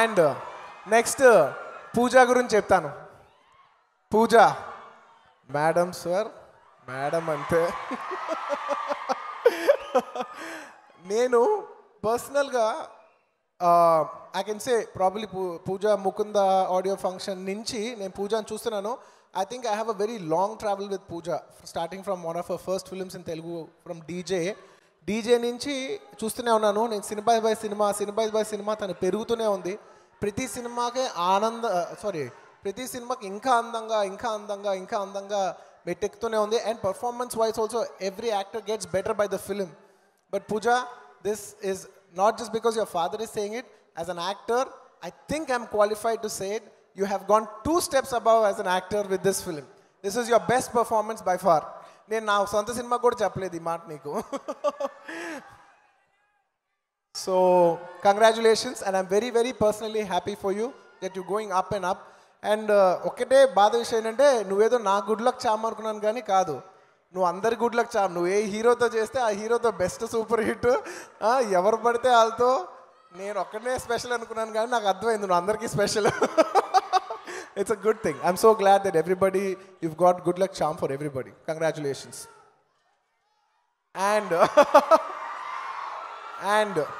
And next పూజ గురించి చెప్తాను పూజ madam sir madam అంతే నేను పర్సనల్గా ఐ కెన్ సే ప్రాబ్లీ పూ పూజ ముకుంద ఆడియో ఫంక్షన్ నుంచి నేను పూజను చూస్తున్నాను I think I have a very long travel with Pooja starting from one of a first films in Telugu from DJ DJ నుంచి చూస్తూనే ఉన్నాను నేను cinema by cinema cinema by cinema తను పెరుగుతూనే ఉంది ప్రతి సినిమాకే ఆనంద సారీ ప్రతి సినిమాకి ఇంకా అందంగా ఇంకా అందంగా ఇంకా అందంగా మెట్టెక్కుతూనే ఉంది and performance wise also every actor gets better by the film but Pooja this is not just because your father is saying it as an actor I think I'm qualified to say it you have gone two steps above as an actor with this film this is your best performance by far నేను నా సొంత సినిమా కూడా చెప్పలేదు ఈ మాట నీకు so congratulations and I'm very very personally happy for you that you going up and up and ఒకటే బాధ విషయం ఏంటంటే నువ్వేదో నా గుడ్లకు చామ్ అనుకున్నాను కానీ కాదు నువ్వు అందరి గుడ్లకు చామ్ నువ్వు ఏ హీరోతో చేస్తే ఆ హీరోతో బెస్ట్ సూపర్ హిట్ ఎవరు పడితే వాళ్ళతో నేను ఒక్కడనే స్పెషల్ అనుకున్నాను కానీ నాకు అర్థమైంది నువ్వు అందరికీ special it's a good thing. I'm so glad that everybody, you've got good luck charm for everybody. Congratulations. And, and,